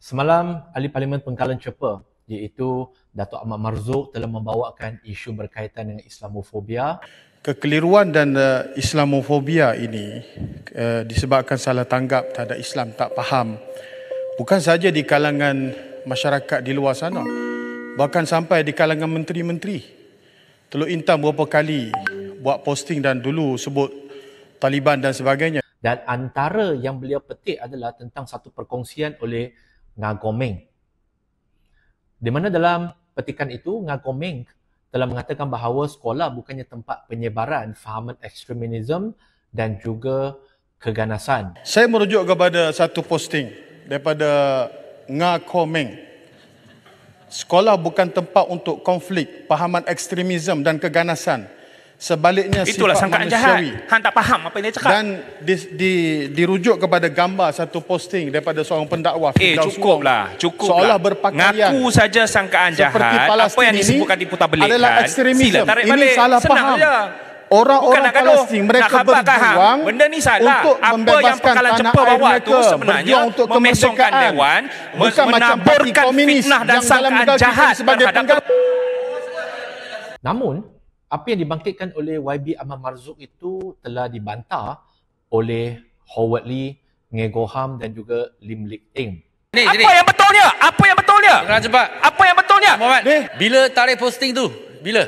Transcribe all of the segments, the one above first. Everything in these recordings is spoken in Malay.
Semalam ahli parlimen Pengkalan Cepa iaitu Datuk Ahmad Marzuk telah membawakan isu berkaitan dengan Islamofobia. Kekeliruan dan uh, Islamofobia ini uh, disebabkan salah tanggap terhadap Islam tak faham. Bukan saja di kalangan masyarakat di luar sana. Bahkan sampai di kalangan menteri-menteri. Teluk Intan beberapa kali buat posting dan dulu sebut Taliban dan sebagainya. Dan antara yang beliau petik adalah tentang satu perkongsian oleh Ngagomeng. Di mana dalam petikan itu, Ngagomeng telah mengatakan bahawa sekolah bukannya tempat penyebaran fahaman ekstremisme dan juga keganasan. Saya merujuk kepada satu posting daripada Ngagomeng. Sekolah bukan tempat untuk konflik, fahaman ekstremisme dan keganasan sebaliknya Itulah sifat sangkaan jahat. Han tak faham apa yang dia cakap. Dan di, di, dirujuk kepada gambar satu posting daripada seorang pendakwa. Eh, cukuplah. Cukup seolah berpakaian. Ngaku saja sangkaan jahat. Palestin apa yang disebutkan di putar belikan. Adalah ekstremisme. Sila tarik balik. Ini salah Senang faham. Orang-orang Palestin mereka berjuang benda ni salah. untuk apa membebaskan yang tanah air bawah mereka, sebenarnya untuk kemerdekaan dewan bukan menaburkan macam fitnah dan sangkaan jahat sebagai terhadap Namun, apa yang dibangkitkan oleh YB Ahmad Marzuk itu telah dibantah oleh Howard Lee, Ngegoham dan juga Lim Lik Eng. Ini, apa ini. yang betulnya? Apa yang betulnya? Jangan cepat. Apa yang betulnya? Muhammad, bila tarikh posting tu? Bila?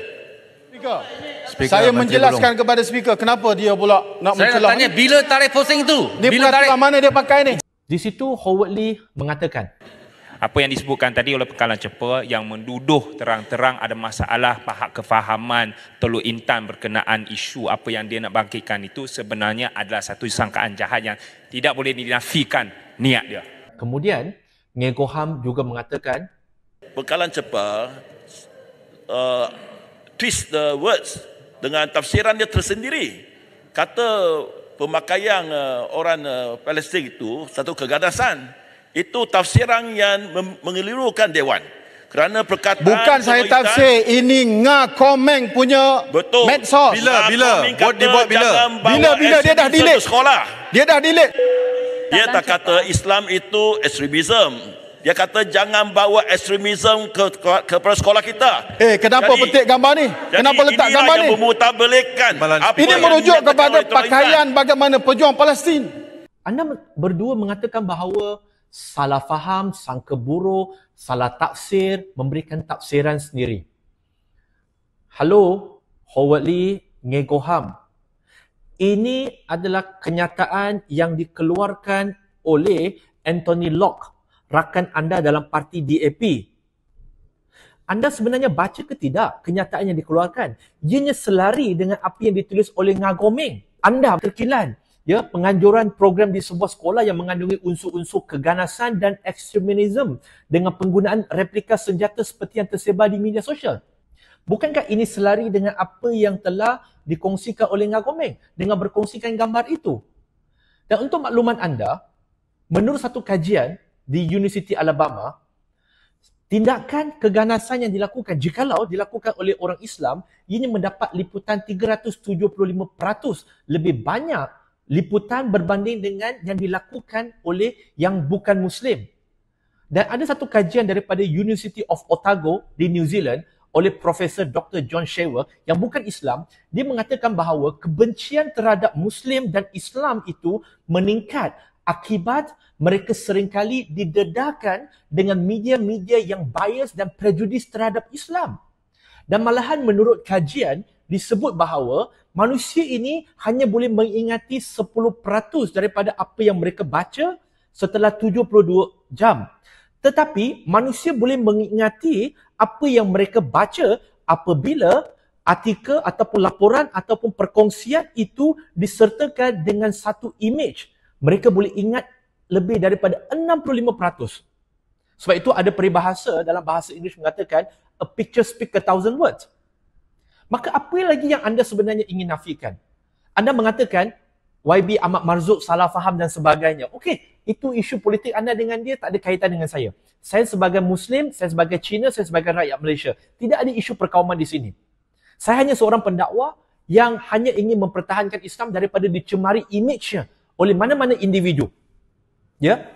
Speaker. speaker saya menjelaskan belum. kepada speaker kenapa dia pula nak mencelah. Saya nak tanya, bila tarikh posting tu? Dia bila tarikh mana dia pakai ni? Di situ Howard Lee mengatakan, apa yang disebutkan tadi oleh pekalan cepat yang menduduh terang-terang ada masalah pahak kefahaman Teluk Intan berkenaan isu apa yang dia nak bangkitkan itu sebenarnya adalah satu sangkaan jahat yang tidak boleh dinafikan niat dia. Kemudian, Ham juga mengatakan Pekalan cepat uh, twist the words dengan tafsiran dia tersendiri. Kata pemakaian uh, orang uh, Palestin itu satu kegadasan. Itu tafsiran yang mengelirukan dewan. Kerana perkataan Bukan saya tafsir, ini nga komeng punya Betul. medsos. Bila bila buat dibuat bila? Bila bila dia dah delete. Di sekolah. Dia dah delete. Dia tak kata Islam itu ekstremisme. Dia kata jangan bawa ekstremism ke, ke, sekolah kita. Eh, kenapa jadi, petik gambar ni? Kenapa letak gambar ni? yang Ini merujuk kepada pakaian bagaimana pejuang Palestin. Anda berdua mengatakan bahawa salah faham, sangka buruk, salah tafsir, memberikan tafsiran sendiri. Hello, Howard Lee Ngegoham. Ini adalah kenyataan yang dikeluarkan oleh Anthony Locke, rakan anda dalam parti DAP. Anda sebenarnya baca ke tidak kenyataan yang dikeluarkan? Ianya selari dengan apa yang ditulis oleh Ngagoming. Anda berkilan ya penganjuran program di sebuah sekolah yang mengandungi unsur-unsur keganasan dan ekstremisme dengan penggunaan replika senjata seperti yang tersebar di media sosial. Bukankah ini selari dengan apa yang telah dikongsikan oleh Ngagomeng dengan berkongsikan gambar itu? Dan untuk makluman anda, menurut satu kajian di University Alabama, tindakan keganasan yang dilakukan jikalau dilakukan oleh orang Islam ini mendapat liputan 375% lebih banyak liputan berbanding dengan yang dilakukan oleh yang bukan Muslim. Dan ada satu kajian daripada University of Otago di New Zealand oleh Profesor Dr. John Shewer yang bukan Islam, dia mengatakan bahawa kebencian terhadap Muslim dan Islam itu meningkat akibat mereka seringkali didedahkan dengan media-media yang bias dan prejudis terhadap Islam. Dan malahan menurut kajian disebut bahawa manusia ini hanya boleh mengingati 10% daripada apa yang mereka baca setelah 72 jam. Tetapi manusia boleh mengingati apa yang mereka baca apabila artikel ataupun laporan ataupun perkongsian itu disertakan dengan satu imej. Mereka boleh ingat lebih daripada 65%. Sebab itu ada peribahasa dalam bahasa Inggeris mengatakan a picture speak a thousand words. Maka apa lagi yang anda sebenarnya ingin nafikan? Anda mengatakan YB amat marzuk, salah faham dan sebagainya. Okey, itu isu politik anda dengan dia tak ada kaitan dengan saya. Saya sebagai Muslim, saya sebagai Cina, saya sebagai rakyat Malaysia. Tidak ada isu perkauman di sini. Saya hanya seorang pendakwa yang hanya ingin mempertahankan Islam daripada dicemari imejnya oleh mana-mana individu. Ya?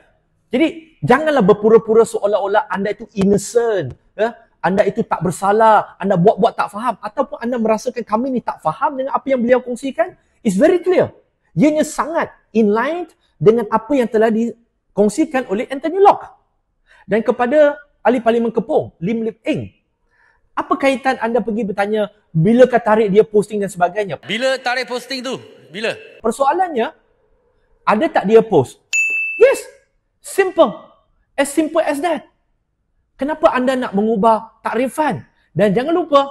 Jadi, janganlah berpura-pura seolah-olah anda itu innocent. Ya? anda itu tak bersalah, anda buat-buat tak faham ataupun anda merasakan kami ni tak faham dengan apa yang beliau kongsikan, it's very clear. Ianya sangat in line dengan apa yang telah dikongsikan oleh Anthony Locke. Dan kepada ahli parlimen Kepong, Lim Lip Eng, apa kaitan anda pergi bertanya bila tarik dia posting dan sebagainya? Bila tarik posting tu? Bila? Persoalannya, ada tak dia post? Yes! Simple. As simple as that. Kenapa anda nak mengubah takrifan? Dan jangan lupa,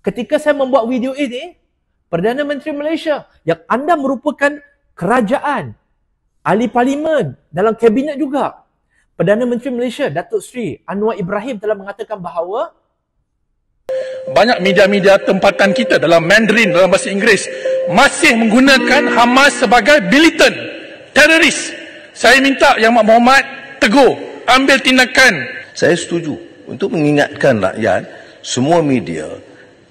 ketika saya membuat video ini, Perdana Menteri Malaysia, yang anda merupakan kerajaan, ahli parlimen, dalam kabinet juga, Perdana Menteri Malaysia, Datuk Sri Anwar Ibrahim telah mengatakan bahawa banyak media-media tempatan kita dalam Mandarin, dalam bahasa Inggeris masih menggunakan Hamas sebagai militant, teroris. Saya minta Yang Mak Mohamad tegur, ambil tindakan saya setuju untuk mengingatkan rakyat semua media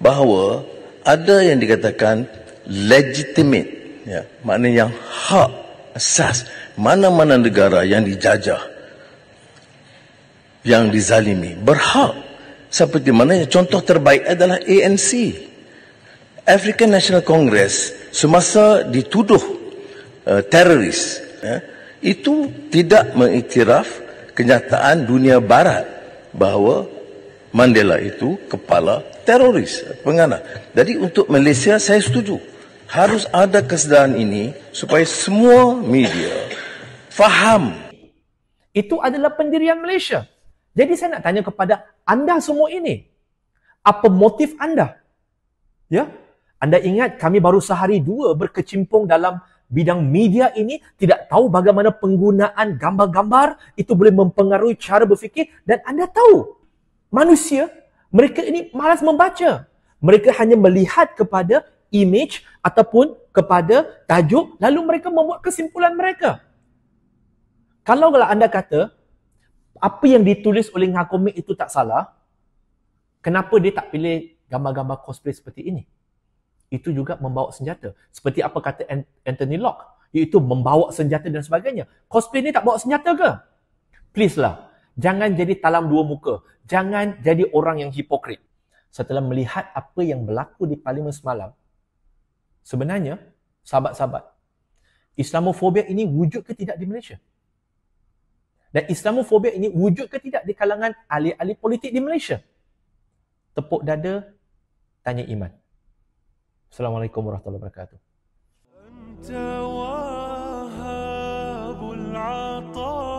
bahawa ada yang dikatakan legitimate ya makna yang hak asas mana-mana negara yang dijajah yang dizalimi berhak seperti mana contoh terbaik adalah ANC African National Congress semasa dituduh uh, teroris ya, itu tidak mengiktiraf kenyataan dunia barat bahawa Mandela itu kepala teroris pengana. Jadi untuk Malaysia saya setuju. Harus ada kesedaran ini supaya semua media faham. Itu adalah pendirian Malaysia. Jadi saya nak tanya kepada anda semua ini. Apa motif anda? Ya? Anda ingat kami baru sehari dua berkecimpung dalam bidang media ini tidak tahu bagaimana penggunaan gambar-gambar itu boleh mempengaruhi cara berfikir dan anda tahu manusia mereka ini malas membaca mereka hanya melihat kepada image ataupun kepada tajuk lalu mereka membuat kesimpulan mereka kalau anda kata apa yang ditulis oleh ngakomik itu tak salah kenapa dia tak pilih gambar-gambar cosplay seperti ini itu juga membawa senjata. Seperti apa kata Anthony Locke, iaitu membawa senjata dan sebagainya. Cosplay ni tak bawa senjata ke? Please lah, jangan jadi talam dua muka. Jangan jadi orang yang hipokrit. Setelah melihat apa yang berlaku di parlimen semalam, sebenarnya, sahabat-sahabat, Islamofobia ini wujud ke tidak di Malaysia? Dan Islamofobia ini wujud ke tidak di kalangan ahli-ahli politik di Malaysia? Tepuk dada, tanya iman. السلام عليكم ورحمه الله وبركاته انت وهاب العطاء